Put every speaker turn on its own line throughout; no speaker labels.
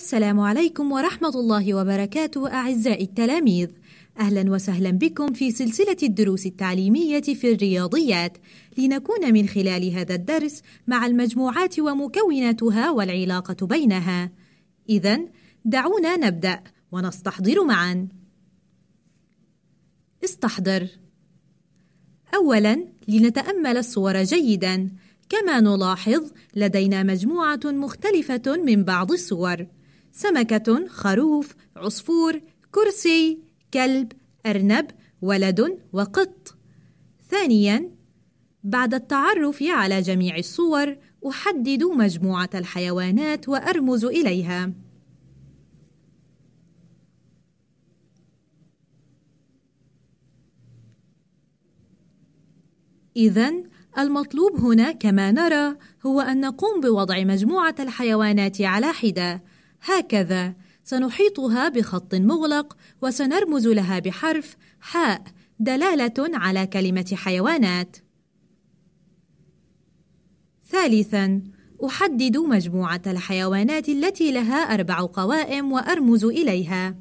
السلام عليكم ورحمة الله وبركاته أعزائي التلاميذ أهلا وسهلا بكم في سلسلة الدروس التعليمية في الرياضيات لنكون من خلال هذا الدرس مع المجموعات ومكوناتها والعلاقة بينها إذا دعونا نبدأ ونستحضر معا استحضر أولا لنتأمل الصور جيداً كما نلاحظ لدينا مجموعة مختلفة من بعض الصور سمكة خروف عصفور كرسي كلب أرنب ولد وقط ثانيا بعد التعرف على جميع الصور أحدد مجموعة الحيوانات وأرمز إليها إذا المطلوب هنا كما نرى هو أن نقوم بوضع مجموعة الحيوانات على حدة هكذا سنحيطها بخط مغلق وسنرمز لها بحرف حاء دلالة على كلمة حيوانات. ثالثاً، أحدد مجموعة الحيوانات التي لها أربع قوائم وأرمز إليها.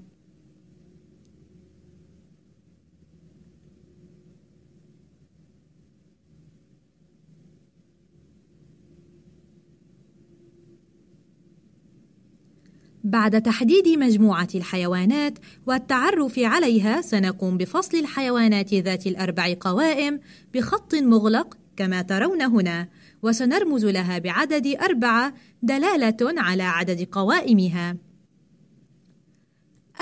بعد تحديد مجموعة الحيوانات والتعرف عليها سنقوم بفصل الحيوانات ذات الأربع قوائم بخط مغلق كما ترون هنا وسنرمز لها بعدد أربعة دلالة على عدد قوائمها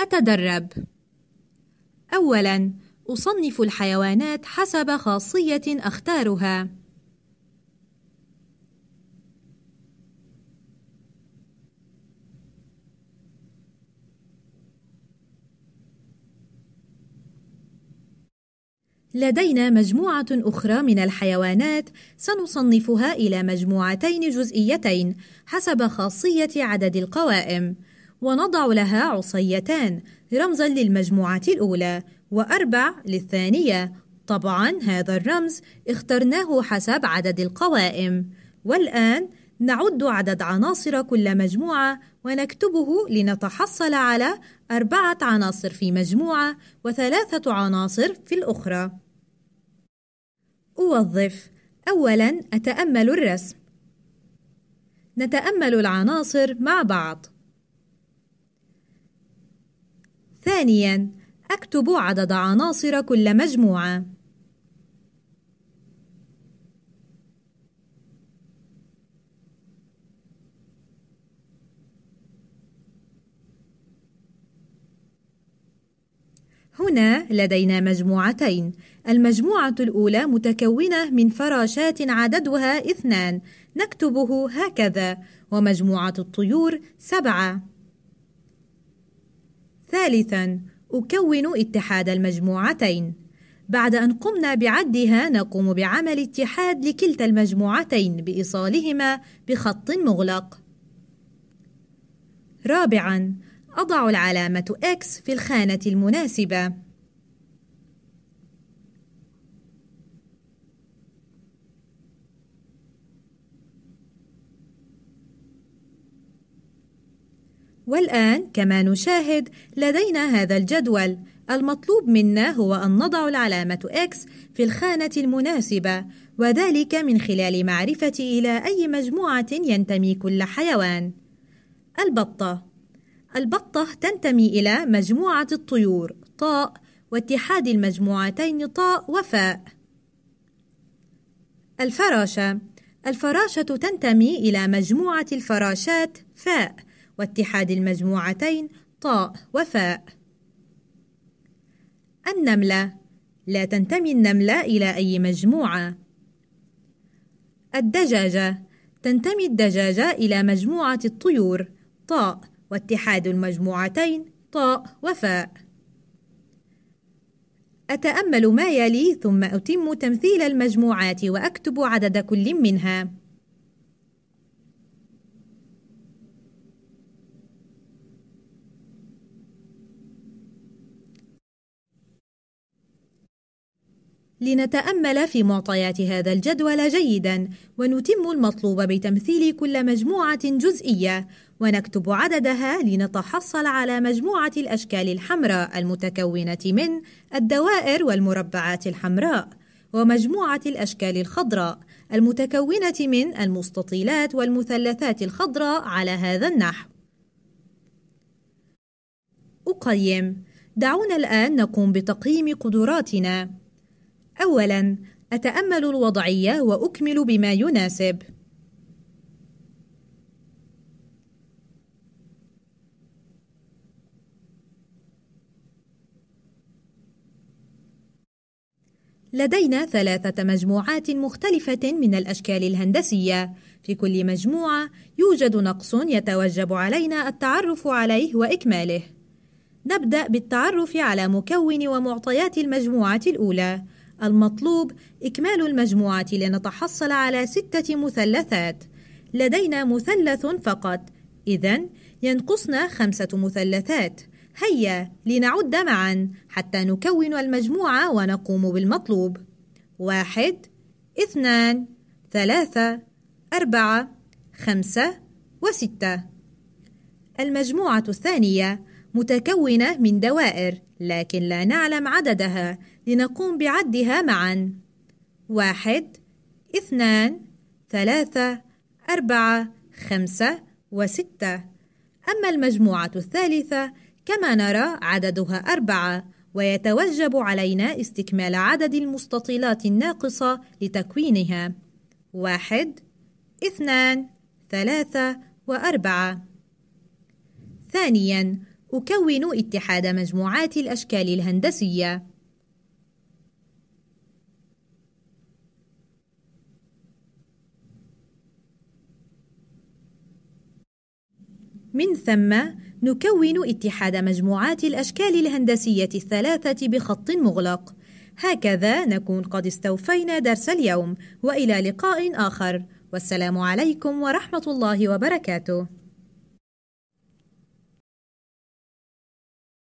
أتدرب أولاً أصنف الحيوانات حسب خاصية أختارها لدينا مجموعة أخرى من الحيوانات سنصنفها إلى مجموعتين جزئيتين حسب خاصية عدد القوائم، ونضع لها عصيتان رمزًا للمجموعة الأولى وأربع للثانية. طبعًا هذا الرمز اخترناه حسب عدد القوائم، والآن نعد عدد عناصر كل مجموعة ونكتبه لنتحصل على أربعة عناصر في مجموعة وثلاثة عناصر في الأخرى. أوظف أولاً أتأمل الرسم. نتأمل العناصر مع بعض. ثانياً أكتب عدد عناصر كل مجموعة. هنا لدينا مجموعتين المجموعة الأولى متكونة من فراشات عددها اثنان نكتبه هكذا ومجموعة الطيور سبعة ثالثا أكون اتحاد المجموعتين بعد أن قمنا بعدها نقوم بعمل اتحاد لكلتا المجموعتين بإيصالهما بخط مغلق رابعاً أضع العلامة X في الخانة المناسبة والآن كما نشاهد لدينا هذا الجدول المطلوب منا هو أن نضع العلامة X في الخانة المناسبة وذلك من خلال معرفة إلى أي مجموعة ينتمي كل حيوان البطة البطة تنتمي إلى مجموعة الطيور طاء واتحاد المجموعتين طاء وفاء الفراشة الفراشة تنتمي إلى مجموعة الفراشات فاء واتحاد المجموعتين طاء وفاء النملة لا تنتمي النملة إلى أي مجموعة الدجاجة تنتمي الدجاجة إلى مجموعة الطيور طاء واتحاد المجموعتين طاء وفاء أتأمل ما يلي ثم أتم تمثيل المجموعات وأكتب عدد كل منها لنتأمل في معطيات هذا الجدول جيدا ونتم المطلوب بتمثيل كل مجموعة جزئية ونكتب عددها لنتحصل على مجموعة الأشكال الحمراء المتكونة من الدوائر والمربعات الحمراء ومجموعة الأشكال الخضراء المتكونة من المستطيلات والمثلثات الخضراء على هذا النحو. أقيم دعونا الآن نقوم بتقييم قدراتنا. أولاً أتأمل الوضعية وأكمل بما يناسب. لدينا ثلاثة مجموعات مختلفة من الأشكال الهندسية في كل مجموعة يوجد نقص يتوجب علينا التعرف عليه وإكماله نبدأ بالتعرف على مكون ومعطيات المجموعة الأولى المطلوب إكمال المجموعة لنتحصل على ستة مثلثات لدينا مثلث فقط إذا ينقصنا خمسة مثلثات هيا لنعد معا حتى نكون المجموعة ونقوم بالمطلوب واحد اثنان ثلاثة أربعة خمسة وستة المجموعة الثانية متكونة من دوائر لكن لا نعلم عددها لنقوم بعدها معا واحد اثنان ثلاثة أربعة خمسة وستة أما المجموعة الثالثة كما نرى عددها أربعة ويتوجب علينا استكمال عدد المستطيلات الناقصة لتكوينها واحد اثنان ثلاثة وأربعة ثانياً أكون اتحاد مجموعات الأشكال الهندسية من ثم نكون اتحاد مجموعات الأشكال الهندسية الثلاثة بخط مغلق هكذا نكون قد استوفينا درس اليوم وإلى لقاء آخر والسلام عليكم ورحمة الله وبركاته